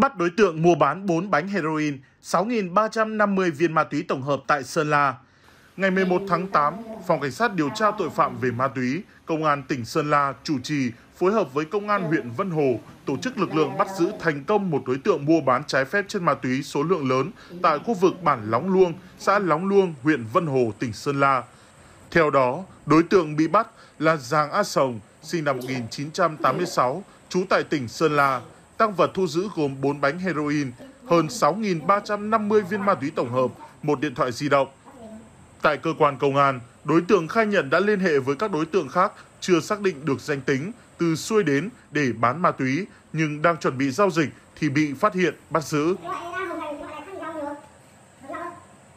bắt đối tượng mua bán 4 bánh heroin, 6.350 viên ma túy tổng hợp tại Sơn La. Ngày 11 tháng 8, Phòng Cảnh sát điều tra tội phạm về ma túy, Công an tỉnh Sơn La chủ trì phối hợp với Công an huyện Vân Hồ tổ chức lực lượng bắt giữ thành công một đối tượng mua bán trái phép chất ma túy số lượng lớn tại khu vực bản Lóng Luông, xã Lóng Luông, huyện Vân Hồ, tỉnh Sơn La. Theo đó, đối tượng bị bắt là Giàng A Sồng, sinh năm 1986, trú tại tỉnh Sơn La, Tăng vật thu giữ gồm 4 bánh heroin, hơn 6.350 viên ma túy tổng hợp, một điện thoại di động. Tại cơ quan công an, đối tượng khai nhận đã liên hệ với các đối tượng khác chưa xác định được danh tính từ xuôi đến để bán ma túy, nhưng đang chuẩn bị giao dịch thì bị phát hiện, bắt giữ.